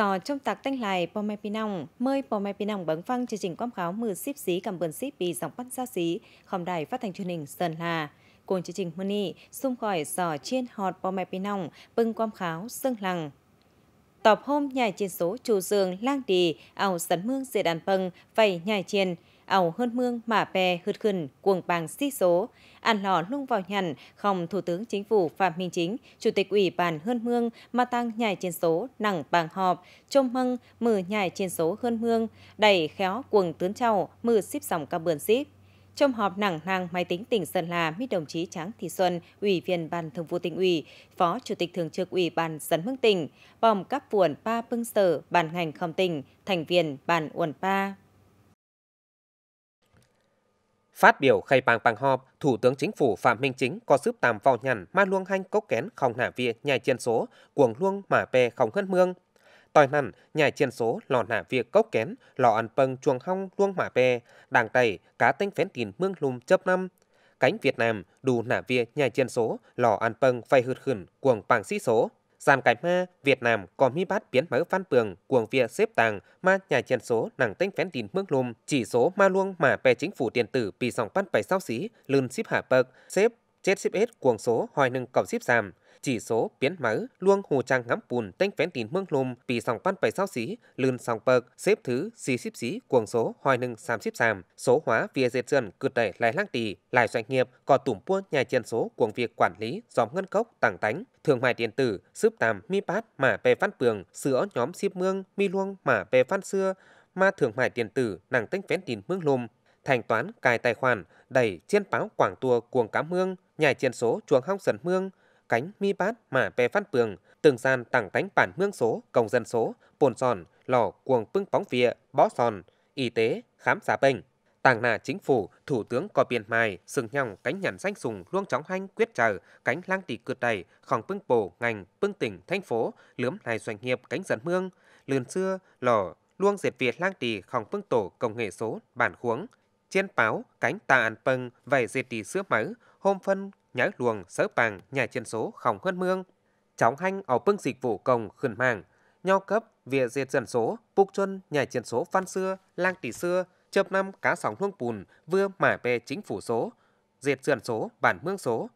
Sò trong tạc tanh lại bò mẹ pinong, mời bò mẹ pinong bấn phăng chương trình quảng cáo mưa ship xí cầm ơn ship vì dòng bắt ra xí, khom đài phát thanh truyền hình Sơn Hà. Cùng chương trình Muni, xung khỏi sò chiên họt bò mẹ pinong, bưng quảng cáo sưng lằng. Tọp hôm nhảy trên số chủ dương lang đi, ảo sấn mương dễ đàn bâng, vầy nhảy trên, ảo hơn mương mà bè hượt khẩn cuồng bàng xi số ăn lò lung vào nhằn không thủ tướng chính phủ phạm minh chính chủ tịch ủy ban hơn mương mà tăng nhảy trên số nặng bàng họp trông măng mừ nhảy trên số hơn mương đẩy khéo cuồng tướng trầu mừ xíp sòng ca bườn xíp trong họp nặng nàng máy tính tỉnh Sơn La, mít đồng chí Tráng Thị Xuân, Ủy viên Ban Thường vụ tỉnh ủy, Phó Chủ tịch Thường trực Ủy ban Dân Hưng tỉnh, bòm các vườn pa bưng sở, bàn ngành không tỉnh, thành viên bàn uẩn pa. Phát biểu khai bang bằng họp, Thủ tướng Chính phủ Phạm Minh Chính có giúp tạm vào nhằn ma luông hanh cốc kén không nả via nhai chiên số, cuồng luông mà bè không hân mương. Tòi nằn, nhai chiên số lò nả via cốc kén, lò ăn pâng chuồng hong luông mà bè, đàng tẩy, cá tinh phén tín mương lùm chớp năm. Cánh Việt Nam, đủ nả via nhai chiên số, lò ăn pâng phải hượt khẩn, cuồng bằng sĩ số. Giàn cải ma, Việt Nam có mi bát biến mở văn bường, cuồng việc xếp tàng, ma nhà chiến số nàng tinh phén tín mương lùm, chỉ số ma luông mà bè chính phủ điện tử bị dòng văn bài sao xí, lươn ship hạ bậc, xếp chết ship hết cuồng số hoài nâng cầu ship giảm, chỉ số biến máu luông hồ trang ngắm bùn tinh vén tín mương lùm vì sòng pan bảy sao xí lươn sòng bậc xếp thứ xì xíp xí cuồng số hoài nâng xám xíp xàm số hóa vía dệt dần cượt đẩy lại lăng tỷ lại doanh nghiệp có tủm pua nhà chân số cuồng việc quản lý dòm ngân cốc tảng tánh thương mại điện tử xếp tàm mi bát mà bè văn phường sữa nhóm xíp mương mi luông mà bè văn xưa ma thương mại điện tử nàng tinh vén tín mương lùm thanh toán cài tài khoản đẩy trên báo quảng tua cuồng cá mương nhảy chiến số chuồng hong sần mương cánh mi bát mà pè phát tường tường gian tảng tánh bản mương số công dân số bồn sòn lò cuồng pưng phóng vịa bó sòn y tế khám giá bệnh tàng nà chính phủ thủ tướng có biển mài sừng nhòng cánh nhàn danh sùng luông chóng hanh quyết chờ cánh lang tỷ cượt đầy khòng pưng bổ ngành pưng tỉnh thành phố lướm này doanh nghiệp cánh dẫn mương lườn xưa lò luông diệt việt lang tỷ khòng pưng tổ công nghệ số bản khuống trên báo cánh tà ăn pâng vảy diệt tỷ sữa máu hôm phân nhái luồng sớ bàng nhà trên số khổng hơn mương chóng hanh ở bưng dịch vụ công khẩn màng nhau cấp vỉa diệt dân số bục chân nhà trên số phan xưa lang tỷ xưa chập năm cá sóng hương bùn vừa mả bè chính phủ số diệt dân số bản mương số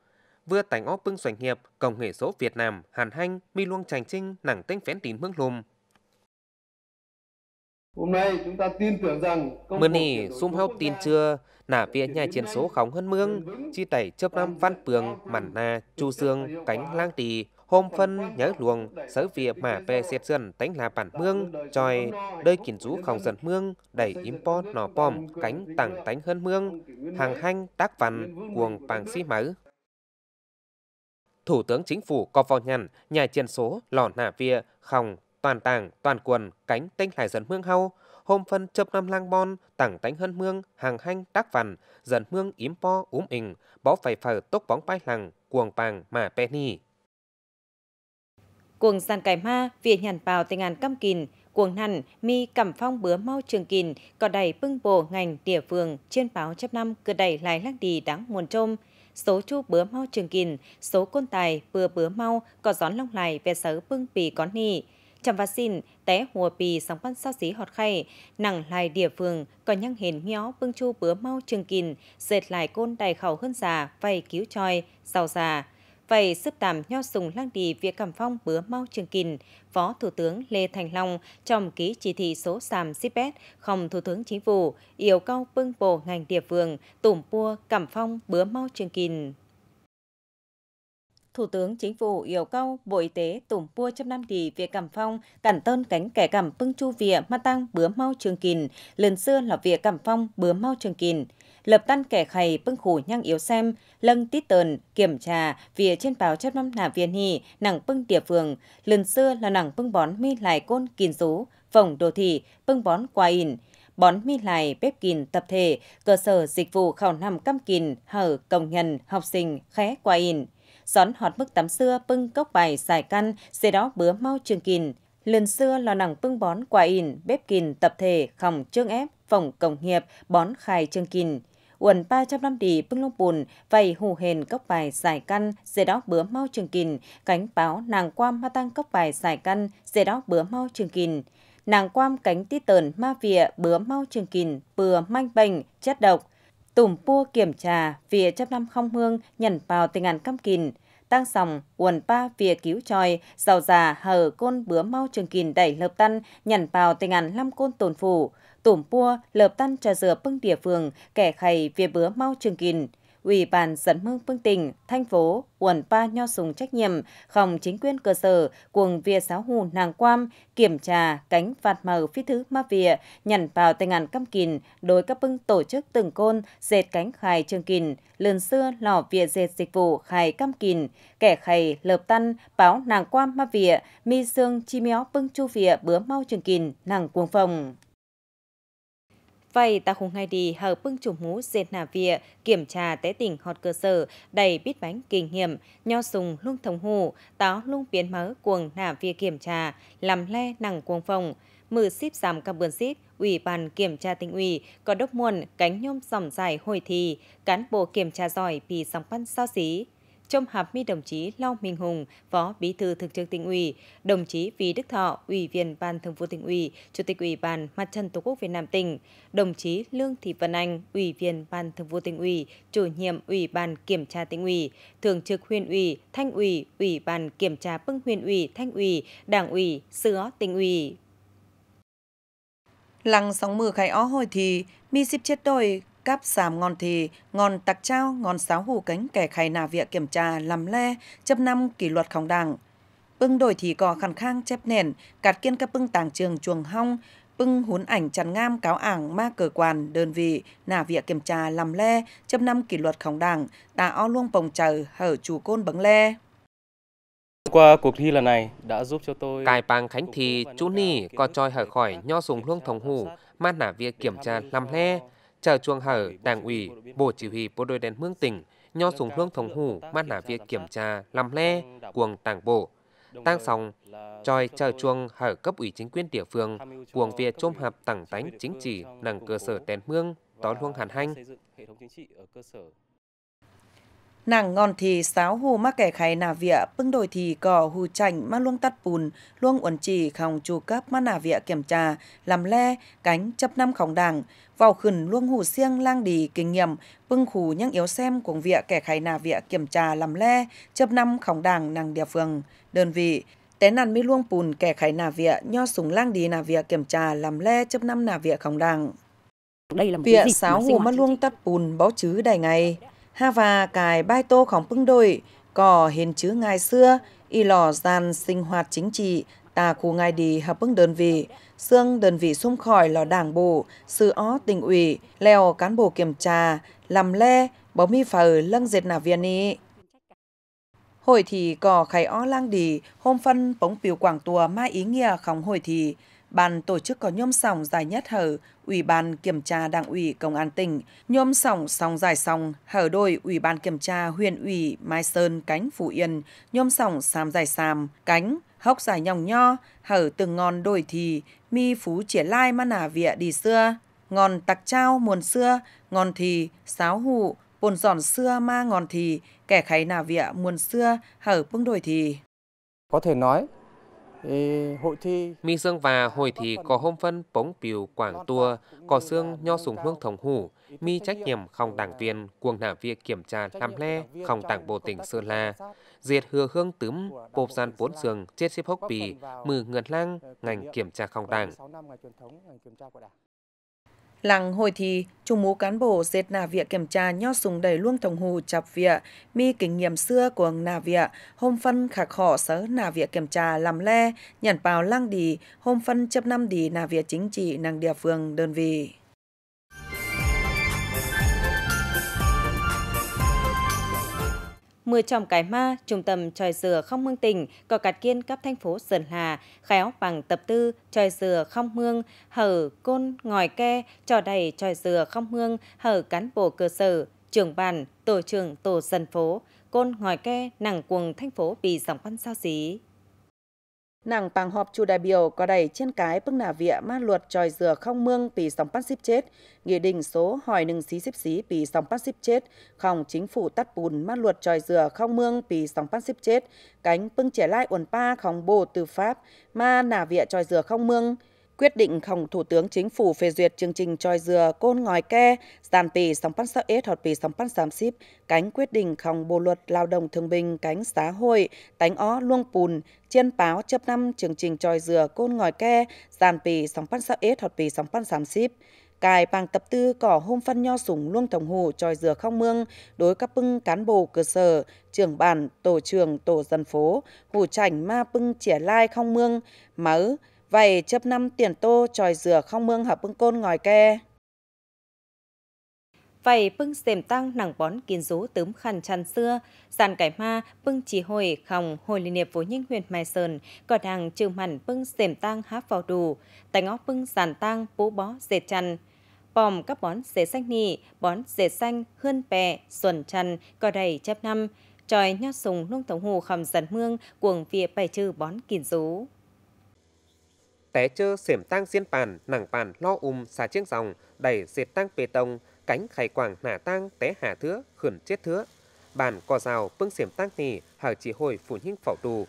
vừa tánh ó bưng xoành nghiệp công nghệ số Việt Nam Hàn Hanh mi luông tranh trinh nẳng tinh phén tín mương lùm Meni sum hao tin chưa nả vía nhà chiến số khóng hơn mương chi tẩy chớp năm văn phường mặn na chu xương cánh lang tỳ hôm phân nhớ luồng sở việc mà về xét dân tánh là bản mương tròi đơi kiến rú khóng dần mương đẩy im import nó pom cánh tảng tánh hơn mương hàng hanh tác văn cuồng bằng xi máu Thủ tướng Chính phủ có vào nhằn, nhà chiến số, lò nả vía, khòng, toàn tảng, toàn quần, cánh tinh hải dần mương hau, hôm phân chập năm lang bon, tảng tánh hân mương, hàng hanh tác vằn, dần mương yếm po úm ình, bó phải phở tốc bóng bay lằng, cuồng pàng mà pe ni Cuồng sàn cải ma, việt nhàn bào tình ngàn căm kìn, cuồng nằn, mi cẩm phong bứa mau trường kìn, cỏ đầy bưng bổ ngành địa phương, trên báo chấp năm cửa đầy lái lắc đi đáng muôn trôm số chu bứa mau trường kìn, số côn tài bừa bứa mau có gión long lại về sở bưng bì có nì chăm vaccine té hùa pì sóng pan sao xí họt khay nặng lại địa phương có nhăng hiền nhó vương chu bứa mau trường kìn dệt lại côn đài khẩu hơn già vay cứu choi giàu già vậy sức tạm nho sùng lang đi việc cảm phong bứa mau trường kìn phó thủ tướng lê thành long trong ký chỉ thị số sàm sipet không thủ tướng chính phủ yêu cầu bưng bộ ngành địa phương tủm pua cảm phong bứa mau trường kìn Thủ tướng Chính phủ yêu cầu Bộ Y tế tủng pua trăm năm đi về cảm phong, cản tơn cánh kẻ cảm pưng chu vỉa ma tăng bứa mau trường kình. lần xưa là vỉa cảm phong bứa mau trường kình. Lập tan kẻ khầy pưng khủ nhang yếu xem, lân tít tờn, kiểm tra vỉa trên báo chất năm nà viên hì, nặng pưng địa phường, lần xưa là nặng pưng bón mi lại côn kình rú, phòng đồ thị, pưng bón qua in bón mi lại bếp kìn tập thể, cơ sở dịch vụ khảo nằm cam kìn, hở công nhân, học sinh, khé qua in gión hót mức tắm xưa pưng cốc bài xài căn, dê đó bứa mau trường kìn. Lần xưa lò nặng pưng bón quả ỉn, bếp kìn tập thể, khòng trương ép, phòng cổng hiệp, bón khai trương kìn. Uẩn ba trăm năm đi pưng lông bùn, vầy hù hền cốc bài giải căn, dê đó bứa mau trường kìn, cánh báo nàng quam ma tăng cốc bài giải căn, dê đó bứa mau trường kìn nàng quam cánh tí tờn ma vịa bứa mau trường kìn bừa manh bệnh chất độc tùm pua kiểm trà phía trăm năm không hương nhận vào tình ngàn cam kìn tăng sòng uồn pa phía cứu tròi giàu già hờ côn bứa mau trường kìn đẩy lợp tan nhận vào tình ngàn năm côn tồn phủ tùm pua lợp tan trà dừa bưng địa phường kẻ khầy phía bứa mau trường kìn Ủy ban dẫn mương Phương tỉnh, thành phố, quận, pa nho sùng trách nhiệm, phòng chính quyền cơ sở, cuồng via giáo hù nàng quam, kiểm tra, cánh phạt màu phi thứ ma vịa, nhằn vào tay ngàn cam kìn, đối các bưng tổ chức từng côn, dệt cánh khai trường kìn, lần xưa lò vịa dệt dịch vụ khai cam kìn, kẻ khai lợp tan, báo nàng quam ma vịa, mi xương chi méo bưng chu vịa bứa mau trường kìn, nàng cuồng phòng. Vậy ta khung ngay đi hờ bưng chủ mũ dệt nà vịa, kiểm tra tế tỉnh họt cơ sở, đầy bít bánh kinh nghiệm, nho sùng luông thông hù, táo luông biến mớ cuồng nà vịa kiểm tra, làm le nặng cuồng phòng. Mử xíp giảm các bườn xíp, ủy ban kiểm tra tỉnh ủy, có đốc muôn cánh nhôm dòng dài hồi thì, cán bộ kiểm tra giỏi vì sóng văn sao xí trong hạp mi đồng chí Long Minh Hùng, Phó Bí thư Thường trực tỉnh ủy, đồng chí Vì Đức Thọ, Ủy viên Ban Thường vụ tỉnh ủy, Chủ tịch Ủy ban Mặt trận Tổ quốc Việt Nam tỉnh, đồng chí Lương Thị Vân Anh, Ủy viên Ban Thường vụ tỉnh ủy, Chủ nhiệm Ủy ban Kiểm tra tỉnh ủy, Thường trực huyện ủy, Thanh ủy, Ủy ban Kiểm tra Bưng huyện ủy, Thanh ủy, Đảng ủy, Sứa tỉnh ủy. Lăng sóng mưa khai ó hồi thì, mi xếp chết đôi, cáp sàm ngon thì, ngon tặc trao, ngon sáo hù cánh kẻ khay nà vịa kiểm tra làm le, chấp năm kỷ luật khổng đảng. Bưng đổi thì cò khăn khang chép nền, cạt kiên các bưng tàng trường chuồng hong, bưng hún ảnh chắn ngam cáo ảng ma cờ quan đơn vị nà vịa kiểm tra làm le, chấp năm kỷ luật khổng đảng, tà o luông bồng chờ hở chủ côn bấng le. Qua cuộc thi lần này đã giúp cho tôi cài bằng khánh thì chú ni co choi hở khỏi nho sùng luông thồng hủ mát nả vía kiểm tra làm le chờ chuồng hở, đảng ủy, bộ chỉ huy bộ đội đèn mương tỉnh, nho súng hương thống hủ, mát nả việc kiểm tra, làm le, cuồng tảng bộ. Tăng xong, tròi chờ chuồng hở cấp ủy chính quyền địa phương, cuồng việc chôm hợp tảng tánh chính trị, nặng cơ sở đèn mương, tỏ luông hàn hanh nàng ngon thì sáo hù mắc kẻ khay nà vịa bưng đồi thì cỏ hù chảnh mà luông tắt bùn luông uẩn chỉ khòng chu cấp mà nà vịa kiểm tra làm le cánh chấp năm khòng đảng vào khẩn luông hù siêng lang đi kinh nghiệm bưng khủ những yếu xem cuồng vịa kẻ khay nà vịa kiểm tra làm le chấp năm khòng đảng nàng địa phương đơn vị té nàn mi luông bùn kẻ khay nà vịa nho súng lang đi nà vịa kiểm tra làm le chấp năm nà vịa khòng đảng đây là một vịa sáo hù mà luông tắt bùn báo chứ đầy ngày ha và cài bài tô khóng pưng đội có hiền chứ ngày xưa y lò gian sinh hoạt chính trị tà khu ngài đi hợp bưng đơn vị xương đơn vị xung khỏi lò đảng bộ sư ó tỉnh ủy leo cán bộ kiểm tra làm le bóng mi phở lâng dệt nà viên ý hồi thì có khai ó lang đi hôm phân bóng biểu quảng tùa mai ý nghĩa khóng hồi thì Ban tổ chức có nhôm sòng dài nhất hở, Ủy ban kiểm tra Đảng ủy Công an tỉnh, nhôm sòng sòng dài sòng, hở đôi Ủy ban kiểm tra huyện ủy Mai Sơn cánh Phú Yên, nhôm sòng sam dài sam, cánh, hốc dài nhòng nho, hở từng ngon đồi thì, mi phú chỉa lai mà nà vịa đi xưa, ngon tặc trao muôn xưa, ngon thì, sáo hụ, bồn giòn xưa ma ngon thì, kẻ kháy nà vịa muôn xưa, hở bưng đồi thì. Có thể nói Mi dương và hồi thì có hôm phân bóng biểu quảng tua, có xương nho sùng hương thống hủ, mi trách nhiệm không đảng viên, cuồng nả việc kiểm tra làm le, không đảng bộ tỉnh Sơn La. Diệt hừa hương tướm, bộp gian bốn giường, chết xếp hốc bì, mừ ngượt lang, ngành kiểm tra không đảng. Làng hồi thì, trung mũ cán bộ dệt nà vịa kiểm tra nho sùng đầy luông tổng hù chập vịa, mi kinh nghiệm xưa của nà vịa, hôm phân khạc họ sớ nà vịa kiểm tra làm le, nhận bào lăng đi, hôm phân chấp năm đi nà vịa chính trị nàng địa phương đơn vị. mưa tròm cái ma, trung tâm tròi dừa không mương tỉnh, có cát kiên cấp thành phố Sơn Hà, khéo bằng tập tư, tròi dừa không mương, hở côn ngòi ke, trò đầy tròi dừa không mương, hở cán bộ cơ sở, trưởng bàn, tổ trưởng tổ dân phố, côn ngòi ke, nặng cuồng thành phố vì dòng văn sao xí. Nàng pàng họp chủ đại biểu có đầy trên cái bức nà vịa ma luật tròi dừa không mương pì sóng bắt xíp chết. Nghị định số hỏi nâng xí xíp xí pì sóng bắt xíp chết. Không chính phủ tắt bùn ma luật tròi dừa không mương pì sóng bắt xíp chết. Cánh bưng trẻ lại uẩn pa không bồ từ Pháp ma nà vịa tròi dừa không mương. Quyết định không Thủ tướng Chính phủ phê duyệt chương trình tròi dừa côn ngòi ke, giàn pì sóng phát sắc ết hoặc pì sóng phát xám xíp, cánh quyết định không bộ luật lao động thương binh cánh xã hội, tánh ó luông pùn, chiên báo chấp năm chương trình tròi dừa côn ngòi ke, giàn pì sóng phát sắc ết hoặc pì sóng phát xám xíp cài bằng tập tư cỏ hôm phân nho sủng luông tổng hù tròi dừa không mương đối các bưng cán bộ cơ sở trưởng bản tổ trưởng tổ dân phố hủ chảnh ma bưng chỉa lai không mương máu vậy chớp năm tiền tô tròi dừa không mương hợp bưng côn ngòi ke vậy bưng dềm tăng nặng bón kiến rú tướm khăn chăn xưa sàn cải ma bưng chỉ hồi khòng hồi liên hiệp với nhinh huyền mai sơn cỏ hàng trừ mặn bưng dềm tăng háp vào đủ tài ngó bưng sàn tăng bố bó dệt chăn bòm các bón dệt xanh nị bón dệt xanh hươn pè xuẩn chăn cỏ đầy chép năm tròi nho sùng nung thống hồ khầm dần mương cuồng vịa bày trừ bón kiến rú té chơ xểm tang xiên bàn, nàng bàn lo um xà chiếc dòng, đẩy diệt tang bê tông, cánh khai quảng nả tang té hạ thứa, khẩn chết thứa. Bàn cò rào phương xểm tang nì, hở chỉ hồi phủ hình phẩu tù.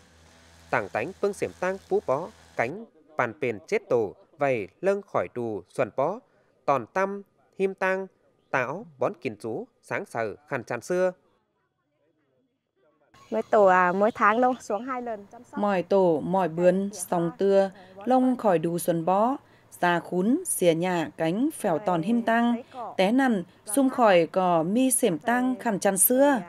Tảng tánh phương xểm tang phú bó, cánh bàn bền chết tổ, vầy lưng khỏi tù xuân bó, tòn tâm, him tang, táo, bón kín chú, sáng sờ, khăn tràn xưa. Mỗi tổ à, mỗi tháng lông xuống hai lần chăm Mỏi tổ, mỏi bướn, dạ. sòng tưa, lông khỏi đủ xuân bó, già khún, xìa nhà, cánh, phèo tòn him tăng, té nằn, xung vâng khỏi cỏ mi xểm tăng, khăn chăn xưa.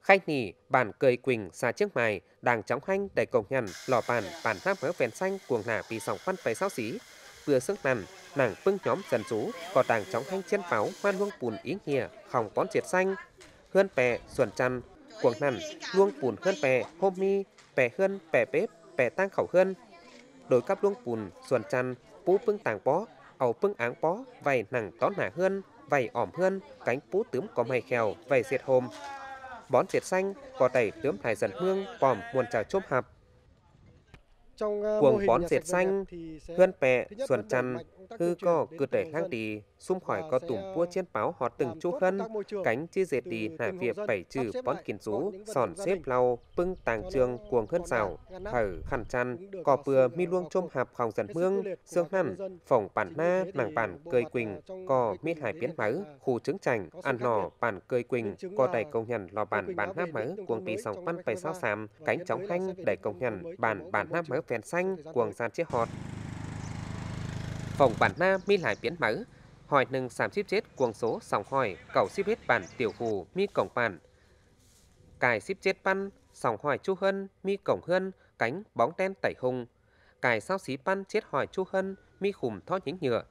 Khai nỉ, bản cười quỳnh, xa trước mài, đàng chóng hanh, đầy cổng nhằn, lò bản bản tháp mớ vẹn xanh, cuồng nả vì sòng văn phải sao xí. Vừa sức nằn, nàng bưng nhóm dần rú, có đàng chóng hanh trên pháo, hoan hương bùn ý nghĩa, khòng bón triệt xanh. ฮือนแปะส่วนจันกวงนั่นล่วงปุ่นเฮือนแปะโฮมมีแปะเฮือนแปะเป๊บแปะตั้งเข่าเฮือนโดยกับล่วงปุ่นส่วนจันปูปึ้งต่างป้อเอาปึ้งอ้างป้อไว้หนังต้อนหาเฮือนไว้อ้อมเฮือน cánh ปูตื้ม có mày khèo ไว้เสียดโฮม bón diệt xanh có tẩy tướng thải dần hương pòm muôn trà chôm hạp Ờ, cuồng bón dệt xanh, huyên pẹ, xuân chăn, hư có cử tể khang tì, xung khỏi có tùm bua ờ, chiến báo họ từng chú hân, cánh chi dệt tì hạ việc bảy trừ bón kiến rú, sòn xếp lau, pưng tàng trường cuồng hân xào, thở khăn chăn, cò bừa mi ờ, luông chôm hạp khòng dần mương, xương nằn, phỏng bản na, nàng bản cười quỳnh, cò mi hải biến máu, khu trứng chảnh, ăn nò, bản cười quỳnh, cò đầy công nhân lò bản bản nát máu, cuồng tì sòng băn bày sao xàm, cánh chóng hanh đầy công nhân, bản bản nát máu phèn xanh cuồng sàn chiếc họt. Phòng bản ma mi lại biến mỡ, hỏi nừng sàm ship chết cuồng số sòng hỏi cầu ship hết bản tiểu phù mi cổng bản. Cài ship chết pan sòng hỏi chu hân mi cổng hân cánh bóng đen tẩy hùng. Cài sao xí pan chết hỏi chu hân mi khùm thó nhính nhựa.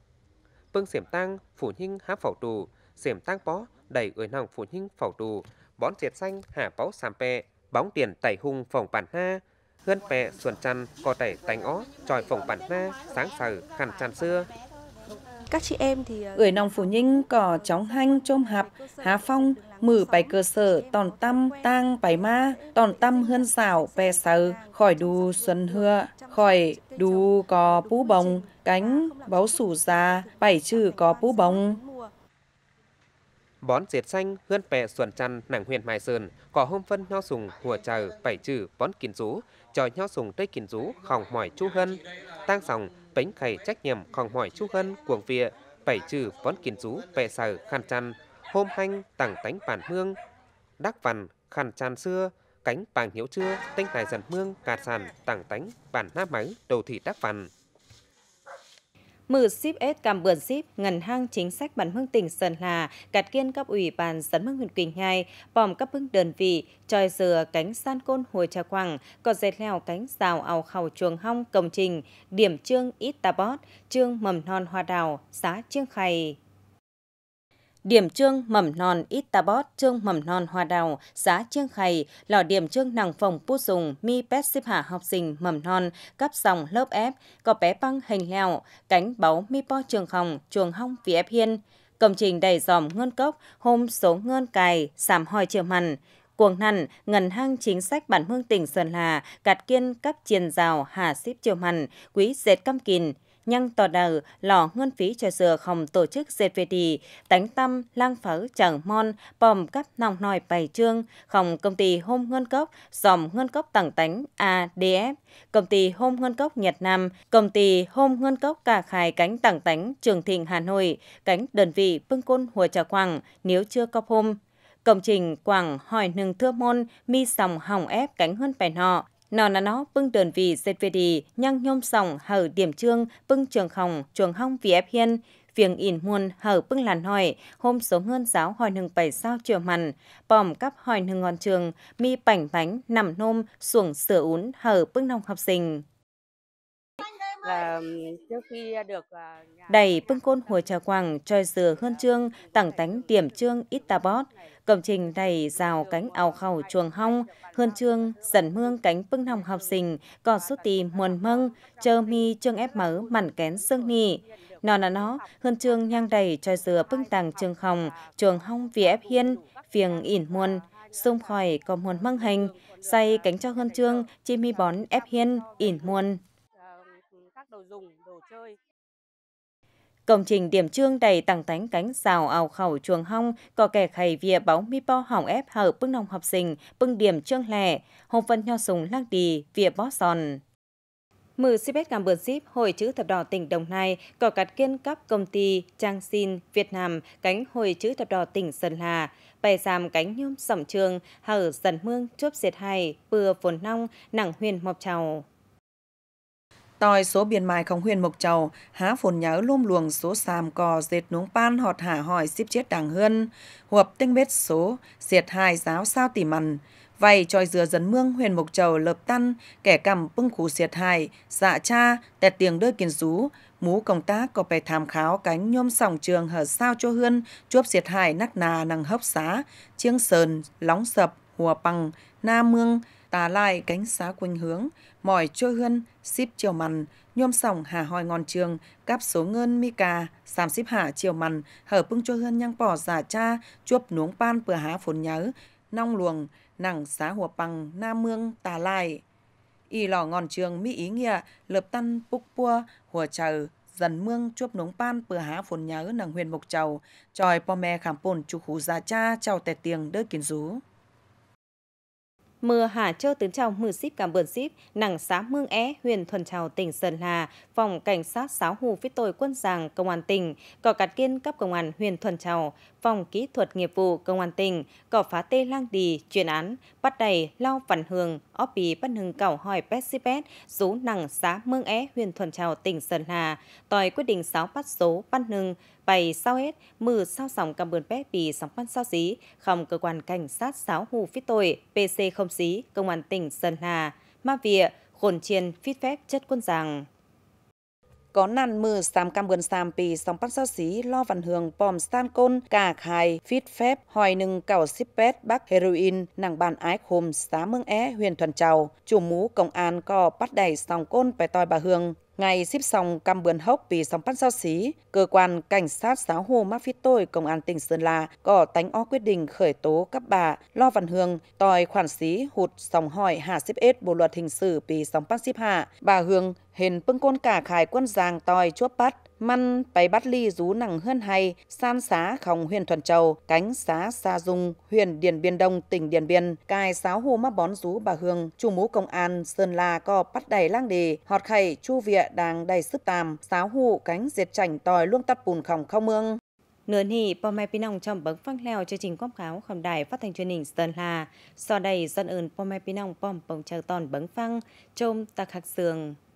Bưng xiểm tăng phủ hinh há phẩu tù, xiểm tăng bó đẩy người nòng phủ hinh phẩu tù, bón diệt xanh hạ báo sàm pẹ, bóng tiền tẩy hùng phòng bản ha, hươn pè xuân chăn co tẩy tánh ó tròi phồng bản na sáng sờ khăn chăn xưa các chị em thì ưỡi ờ, nòng phủ nhinh cỏ chóng hanh chôm hạp há phong mử bài cơ sở tòn tâm tang bài ma tòn tâm hơn xảo pè sờ khỏi đù xuân hưa khỏi đù có pú bồng cánh báu sủ già bảy chữ có pú bồng bón diệt xanh hươn pè xuân chăn nàng huyền mai sơn cỏ hôm phân nho sùng hùa chờ bảy chữ bón kín rú cho nho sùng tây kín rú khỏng hỏi chu hân tang sòng bánh khẩy trách nhiệm khỏng hỏi chu hân cuồng vịa bảy trừ vón kín rú vẻ sở khăn chăn hôm hanh tảng tánh bản hương đắc vằn khăn chăn xưa cánh bàng hiếu chưa tinh tài dần mương cạt sàn tảng tánh bản na mắng đầu thị đắc vằn Mử ship S cảm bươn ship, ngân hàng chính sách bản hương tỉnh Sơn Hà, cạt kiên cấp ủy bàn dân mương huyện Quỳnh Nhai, bòm cấp hương đơn vị, tròi dừa cánh san côn hồi trà quẳng có dệt leo cánh rào ảo khẩu chuồng hong công trình, điểm trương ít ta bót, trương mầm non hoa đào, xá trương khay điểm trương mầm non ít ta bót, trương mầm non hoa đào, giá trương khầy lò điểm trương nàng phòng pu dùng, mi pet xếp hạ học sinh mầm non, cấp sòng lớp ép, có bé băng hình leo, cánh báu mi po trường hồng chuồng hong vì ép hiên. Công trình đầy dòm ngân cốc, hôm số ngân cài, sảm hoi chiều mặn. Cuồng năn, ngân hang chính sách bản hương tỉnh Sơn hà cạt kiên cấp chiền rào, hà xếp chiều mặn, quý dệt căm kìn, nhưng tòa đầu lò ngân phí cho dừa không tổ chức dệt về đi, tánh tâm, lang phở, chẳng mon, bòm cắp nòng nòi bày trương, không công ty hôm ngân cốc, dòng ngân cốc tặng tánh ADF, công ty hôm ngân cốc Nhật Nam, công ty hôm ngân cốc cả khai cánh tặng tánh Trường Thịnh Hà Nội, cánh đơn vị Pưng Côn Hùa Trà Quảng, nếu chưa cóp hôm, công trình quảng hỏi nừng thưa môn mi sòng hỏng ép cánh hơn bèn nọ nó là nó bưng đơn vị đi nhăng nhôm sòng hở điểm trương bưng trường khòng chuồng hong vì ép hiên phiền ỉn muôn hở bưng làn hỏi hôm số ngân giáo hỏi nương bảy sao chiều mặn bòm cắp hỏi nương ngọn trường mi bảnh bánh nằm nôm xuồng sửa ún hở bưng nong học sinh Đẩy à, Pưng Côn Hùa Trà Quảng choi dừa hơn trương, tảng tánh điểm trương ít ta bót. Cổng trình đầy rào cánh ao khẩu chuồng hong, hơn trương dần mương cánh pưng hồng học sinh, cò số tì muôn mâng, chơ mi trương ép mớ mặn kén xương nì. Nó là nó, hơn trương nhang đầy choi dừa pưng tàng trương hồng, chuồng hong vì ép hiên, phiền ỉn muôn xung khỏi có muôn măng hành, say cánh cho hơn trương, chim mi bón ép hiên, ỉn muôn đồ dùng, đồ chơi. Công trình điểm trương đầy tặng tánh cánh xào ảo khẩu chuồng hong, cò kẻ khầy vía báo mi po hỏng ép hở bưng nòng học sinh, bưng điểm trương lẻ, hồng phân nho sùng lắc đi, vía bó giòn. Mừ bét cảm bơn ship Hội chữ thập đỏ tỉnh Đồng Nai có cắt kiên cấp công ty Trang xin Việt Nam cánh Hội chữ thập đỏ tỉnh Sơn hà Bày giảm cánh nhôm sẩm trường, hở dần mương chốt diệt hài, bừa phồn nong, nặng huyền mọc trào. Tòi số biển mài không huyền mộc trầu, há phồn nhớ lôm luồng số sàm cò dệt núng pan họt hả hỏi xíp chết đàng hơn hộp tinh bết số, diệt hai giáo sao tỉ mằn. Vầy tròi dừa dấn mương huyền mộc trầu lợp tăn, kẻ cầm bưng khủ diệt hài, dạ cha, tẹt tiền đôi kiền rú. Mú công tác có phải tham kháo cánh nhôm sòng trường hở sao cho hươn, chuốc diệt hài nắc nà nằng hốc xá, chiêng sờn, lóng sập, hùa bằng, na mương, tà lại cánh xá quanh hướng, mỏi trôi hươn, xíp chiều mằn, nhôm sòng hà hoi ngòn trường, cáp số ngơn mi cà, xàm xíp hạ chiều mằn, hở bưng trôi hươn nhang bỏ giả cha, chuop nuống pan bừa há phồn nhớ, nong luồng, nẳng xá hùa bằng, nam mương, tà lại Y lò ngòn trường mi ý nghĩa, lợp tân, búc pua, hùa trầu, dần mương chuốc nống pan bừa há phồn nhớ nàng huyền mộc trầu, tròi po mè khảm pồn chục hú già cha trào tẹt tiền đỡ kiến rú mưa Hà Châu Tấn Trong mưa Xíp Cảm Bờn Xíp, Nẳng Xá Mương É, huyện Thuần Trào, tỉnh Sơn Hà, Phòng Cảnh sát Sáo Hù với tội quân giàng Công an tỉnh, Cỏ Cạt Kiên cấp Công an huyện Thuần Trào, Phòng Kỹ thuật Nghiệp vụ Công an tỉnh, Cỏ Phá Tê Lang Đì, chuyên án, bắt đầy Lao phản Hường, óp bì bắt hừng cảo hỏi Pet Sipet, rú Nẳng Xá Mương É, huyện Thuần Trào, tỉnh Sơn Hà, tòi quyết định sáu bắt số, bắt hừng, bày sao hết, mừ sao sòng cầm bươn bé vì sóng quan sao dí, không cơ quan cảnh sát sáo hù phít tội, PC không xí, công an tỉnh Sơn Hà, ma vịa, khổn chiên, phít phép chất quân rằng. Có nàn mừ sam cam bươn sam pì sóng bắt sao xí lo văn hương bòm san côn cà khai phít phép hỏi nừng cảo xíp pét bắc heroin nàng bàn ái khôm xá mương é huyền thuần trào chủ mú công an cò bắt đẩy sòng côn về tòi bà hương Ngày xếp xong cam bươn hốc vì sóng bắt giao xí, cơ quan cảnh sát giáo hồ mắc phía tôi công an tỉnh Sơn La có tánh o quyết định khởi tố các bà Lo Văn Hương, tòi khoản xí hụt sóng hỏi hạ xếp ết bộ luật hình sự vì sóng bắt xếp hạ. Bà Hương hên pưng côn cả khải quân giang tòi chuốc bắt măn bày bắt ly rú nằng hơn hay san xá khòng huyền thuần châu cánh xá sa dung huyền điền biên đông tỉnh điền biên cài sáo hô mắc bón rú bà hương chu mũ công an sơn la co bắt đầy lang đề họt khẩy chu vịa đang đầy sức tàm sáo hụ cánh diệt chảnh tòi luông tắt bùn khòng khao mương nửa nỉ bò mai pinong chậm bấm phăng leo chương trình quảng cáo khẩm đài phát thanh truyền hình sơn la Sau đây dân ơn bò mai pinong bom bồng chờ tòn bấm phăng trông tạc hạc sường